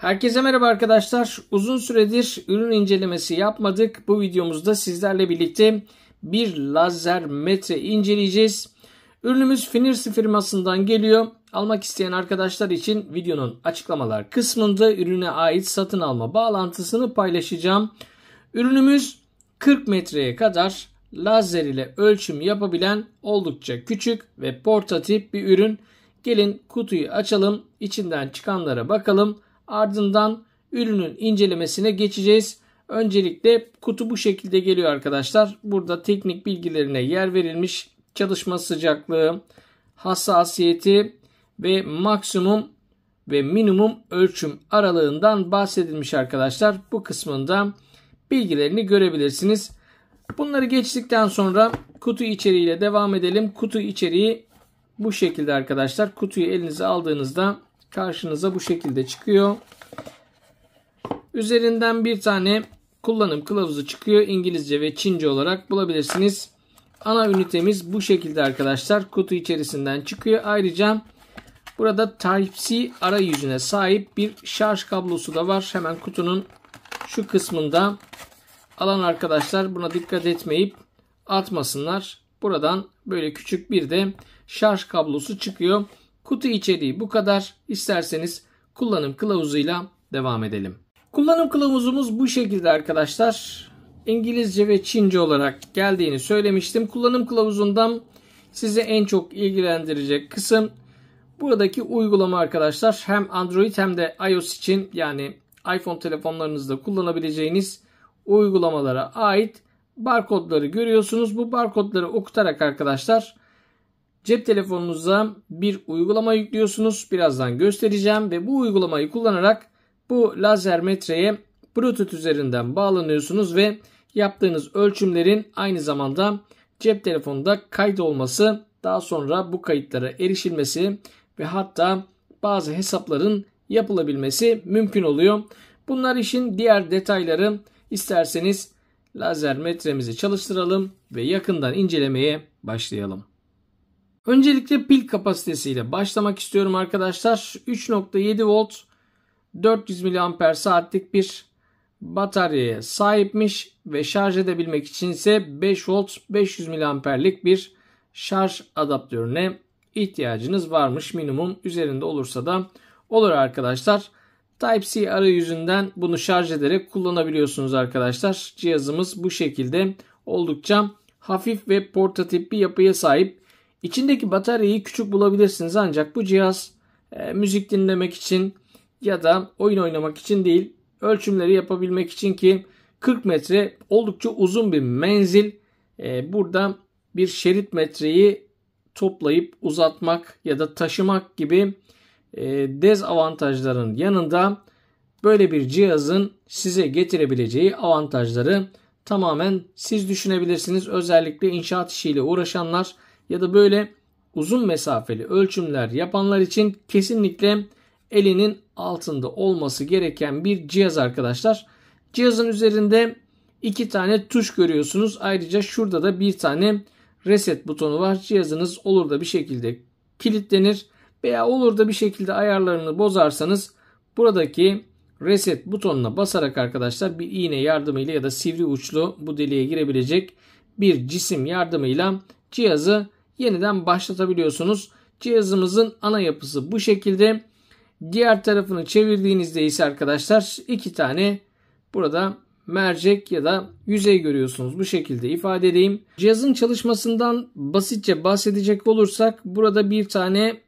Herkese merhaba arkadaşlar. Uzun süredir ürün incelemesi yapmadık. Bu videomuzda sizlerle birlikte bir lazer metre inceleyeceğiz. Ürünümüz Finirsi firmasından geliyor. Almak isteyen arkadaşlar için videonun açıklamalar kısmında ürüne ait satın alma bağlantısını paylaşacağım. Ürünümüz 40 metreye kadar lazer ile ölçüm yapabilen oldukça küçük ve portatif bir ürün. Gelin kutuyu açalım, içinden çıkanlara bakalım Ardından ürünün incelemesine geçeceğiz. Öncelikle kutu bu şekilde geliyor arkadaşlar. Burada teknik bilgilerine yer verilmiş. Çalışma sıcaklığı, hassasiyeti ve maksimum ve minimum ölçüm aralığından bahsedilmiş arkadaşlar. Bu kısmında bilgilerini görebilirsiniz. Bunları geçtikten sonra kutu içeriğiyle devam edelim. Kutu içeriği bu şekilde arkadaşlar. Kutuyu elinize aldığınızda karşınıza bu şekilde çıkıyor. Üzerinden bir tane kullanım kılavuzu çıkıyor. İngilizce ve Çince olarak bulabilirsiniz. Ana ünitemiz bu şekilde arkadaşlar. Kutu içerisinden çıkıyor. Ayrıca burada Type-C arayüzüne sahip bir şarj kablosu da var. Hemen kutunun şu kısmında alan arkadaşlar buna dikkat etmeyip atmasınlar. Buradan böyle küçük bir de şarj kablosu çıkıyor. Kutu içeriği bu kadar. İsterseniz kullanım kılavuzuyla devam edelim. Kullanım kılavuzumuz bu şekilde arkadaşlar. İngilizce ve Çince olarak geldiğini söylemiştim. Kullanım kılavuzundan sizi en çok ilgilendirecek kısım buradaki uygulama arkadaşlar. Hem Android hem de iOS için yani iPhone telefonlarınızda kullanabileceğiniz uygulamalara ait barkodları görüyorsunuz. Bu barkodları okutarak arkadaşlar Cep telefonunuza bir uygulama yüklüyorsunuz. Birazdan göstereceğim ve bu uygulamayı kullanarak bu lazer metreye Bluetooth üzerinden bağlanıyorsunuz ve yaptığınız ölçümlerin aynı zamanda cep telefonunda kaydolması, daha sonra bu kayıtlara erişilmesi ve hatta bazı hesapların yapılabilmesi mümkün oluyor. Bunlar işin diğer detayları isterseniz lazer metremizi çalıştıralım ve yakından incelemeye başlayalım. Öncelikle pil kapasitesiyle başlamak istiyorum arkadaşlar. 3.7 volt 400 mAh saatlik bir bataryaya sahipmiş ve şarj edebilmek için ise 5 volt 500 mAh'lik bir şarj adaptörüne ihtiyacınız varmış. Minimum üzerinde olursa da olur arkadaşlar. Type-C arayüzünden bunu şarj ederek kullanabiliyorsunuz arkadaşlar. Cihazımız bu şekilde oldukça hafif ve portatif bir yapıya sahip. İçindeki bataryayı küçük bulabilirsiniz ancak bu cihaz e, müzik dinlemek için ya da oyun oynamak için değil ölçümleri yapabilmek için ki 40 metre oldukça uzun bir menzil. E, burada bir şerit metreyi toplayıp uzatmak ya da taşımak gibi e, dezavantajların yanında böyle bir cihazın size getirebileceği avantajları tamamen siz düşünebilirsiniz. Özellikle inşaat işiyle uğraşanlar ya da böyle uzun mesafeli ölçümler yapanlar için kesinlikle elinin altında olması gereken bir cihaz arkadaşlar. Cihazın üzerinde iki tane tuş görüyorsunuz. Ayrıca şurada da bir tane reset butonu var. Cihazınız olur da bir şekilde kilitlenir veya olur da bir şekilde ayarlarını bozarsanız buradaki reset butonuna basarak arkadaşlar bir iğne yardımıyla ya da sivri uçlu bu deliğe girebilecek bir cisim yardımıyla cihazı yeniden başlatabiliyorsunuz. Cihazımızın ana yapısı bu şekilde. Diğer tarafını çevirdiğinizde ise arkadaşlar iki tane burada mercek ya da yüzey görüyorsunuz. Bu şekilde ifade edeyim. Cihazın çalışmasından basitçe bahsedecek olursak burada bir tane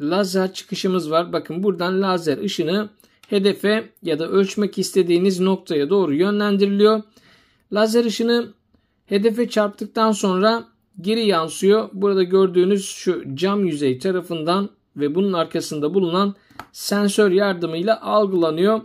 lazer çıkışımız var. Bakın buradan lazer ışını hedefe ya da ölçmek istediğiniz noktaya doğru yönlendiriliyor. Lazer ışını hedefe çarptıktan sonra geri yansıyor. Burada gördüğünüz şu cam yüzey tarafından ve bunun arkasında bulunan sensör yardımıyla algılanıyor.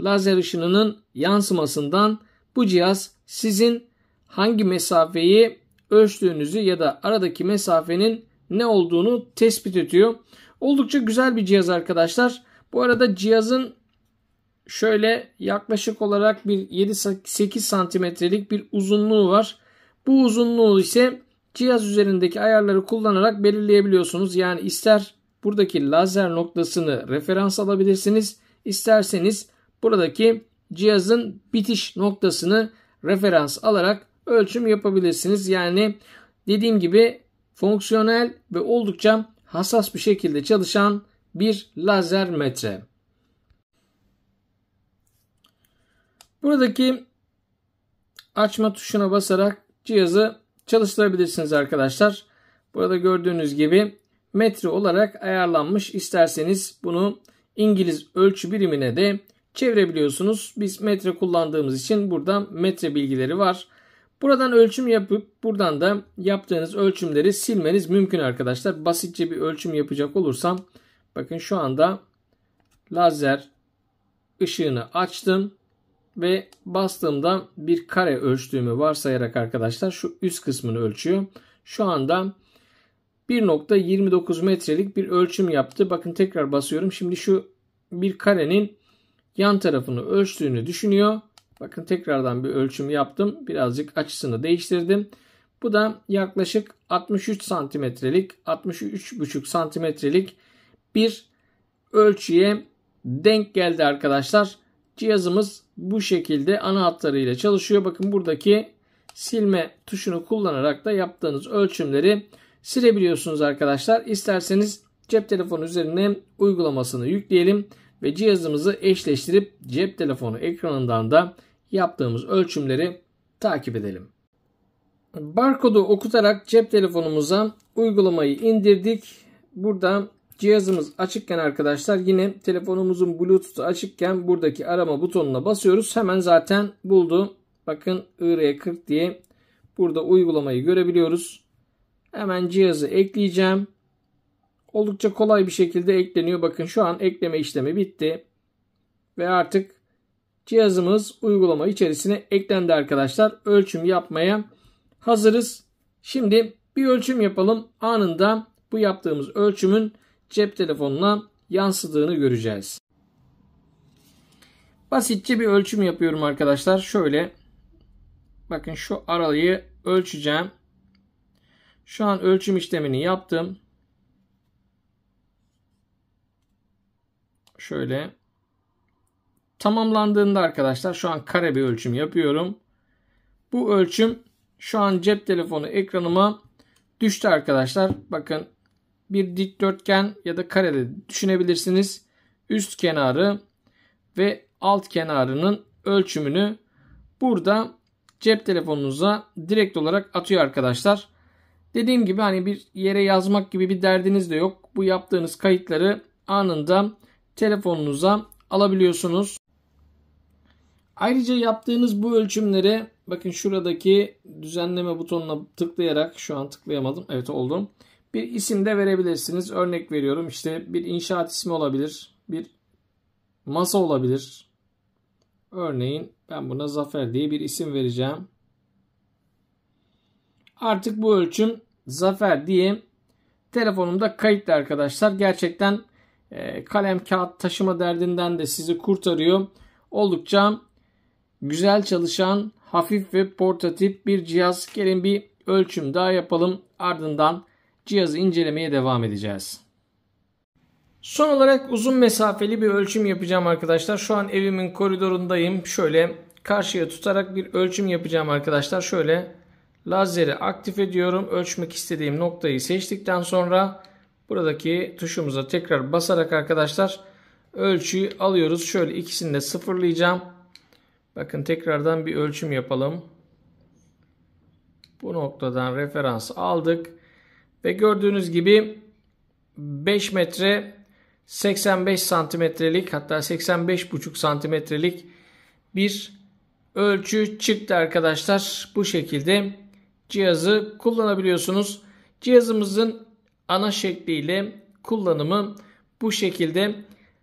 Lazer ışınının yansımasından bu cihaz sizin hangi mesafeyi ölçtüğünüzü ya da aradaki mesafenin ne olduğunu tespit ediyor. Oldukça güzel bir cihaz arkadaşlar. Bu arada cihazın şöyle yaklaşık olarak bir 7-8 santimetrelik bir uzunluğu var. Bu uzunluğu ise cihaz üzerindeki ayarları kullanarak belirleyebiliyorsunuz. Yani ister buradaki lazer noktasını referans alabilirsiniz. İsterseniz buradaki cihazın bitiş noktasını referans alarak ölçüm yapabilirsiniz. Yani dediğim gibi fonksiyonel ve oldukça hassas bir şekilde çalışan bir lazer metre. Buradaki açma tuşuna basarak cihazı çalıştırabilirsiniz arkadaşlar. Burada gördüğünüz gibi metre olarak ayarlanmış. İsterseniz bunu İngiliz ölçü birimine de çevirebiliyorsunuz. Biz metre kullandığımız için burada metre bilgileri var. Buradan ölçüm yapıp buradan da yaptığınız ölçümleri silmeniz mümkün arkadaşlar. Basitçe bir ölçüm yapacak olursam bakın şu anda lazer ışığını açtım ve bastığımda bir kare ölçtüğümü varsayarak arkadaşlar şu üst kısmını ölçüyor. Şu anda 1.29 metrelik bir ölçüm yaptı. Bakın tekrar basıyorum. Şimdi şu bir karenin yan tarafını ölçtüğünü düşünüyor. Bakın tekrardan bir ölçüm yaptım. Birazcık açısını değiştirdim. Bu da yaklaşık 63 santimetrelik 63,5 santimetrelik bir ölçüye denk geldi arkadaşlar. Cihazımız bu şekilde ana hatlarıyla çalışıyor. Bakın buradaki silme tuşunu kullanarak da yaptığınız ölçümleri silebiliyorsunuz arkadaşlar. İsterseniz cep telefonu üzerine uygulamasını yükleyelim ve cihazımızı eşleştirip cep telefonu ekranından da yaptığımız ölçümleri takip edelim. Barkodu okutarak cep telefonumuza uygulamayı indirdik. Burada Cihazımız açıkken arkadaşlar yine telefonumuzun Bluetooth'u açıkken buradaki arama butonuna basıyoruz. Hemen zaten buldu. Bakın IR40 diye burada uygulamayı görebiliyoruz. Hemen cihazı ekleyeceğim. Oldukça kolay bir şekilde ekleniyor. Bakın şu an ekleme işlemi bitti. Ve artık cihazımız uygulama içerisine eklendi arkadaşlar. Ölçüm yapmaya hazırız. Şimdi bir ölçüm yapalım. Anında bu yaptığımız ölçümün cep telefonuna yansıdığını göreceğiz. Basitçe bir ölçüm yapıyorum arkadaşlar. Şöyle bakın şu aralığı ölçeceğim. Şu an ölçüm işlemini yaptım. Şöyle tamamlandığında arkadaşlar şu an kare bir ölçüm yapıyorum. Bu ölçüm şu an cep telefonu ekranıma düştü arkadaşlar. Bakın bir dikdörtgen ya da karede düşünebilirsiniz. Üst kenarı ve alt kenarının ölçümünü burada cep telefonunuza direkt olarak atıyor arkadaşlar. Dediğim gibi hani bir yere yazmak gibi bir derdiniz de yok. Bu yaptığınız kayıtları anında telefonunuza alabiliyorsunuz. Ayrıca yaptığınız bu ölçümleri bakın şuradaki düzenleme butonuna tıklayarak şu an tıklayamadım. Evet oldum bir isim de verebilirsiniz. Örnek veriyorum işte bir inşaat ismi olabilir. Bir masa olabilir. Örneğin ben buna Zafer diye bir isim vereceğim. Artık bu ölçüm Zafer diye telefonumda kayıtlı arkadaşlar. Gerçekten e, kalem kağıt taşıma derdinden de sizi kurtarıyor. Oldukça güzel çalışan hafif ve portatif bir cihaz. Gelin bir ölçüm daha yapalım. Ardından cihazı incelemeye devam edeceğiz. Son olarak uzun mesafeli bir ölçüm yapacağım arkadaşlar. Şu an evimin koridorundayım. Şöyle karşıya tutarak bir ölçüm yapacağım arkadaşlar. Şöyle lazeri aktif ediyorum. Ölçmek istediğim noktayı seçtikten sonra buradaki tuşumuza tekrar basarak arkadaşlar ölçüyü alıyoruz. Şöyle ikisini de sıfırlayacağım. Bakın tekrardan bir ölçüm yapalım. Bu noktadan referans aldık. Ve gördüğünüz gibi 5 metre 85 santimetrelik hatta 85,5 santimetrelik bir ölçü çıktı arkadaşlar. Bu şekilde cihazı kullanabiliyorsunuz. Cihazımızın ana şekliyle kullanımı bu şekilde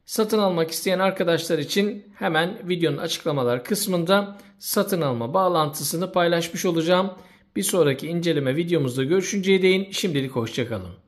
satın almak isteyen arkadaşlar için hemen videonun açıklamalar kısmında satın alma bağlantısını paylaşmış olacağım. Bir sonraki inceleme videomuzda görüşünceye değin şimdilik hoşçakalın.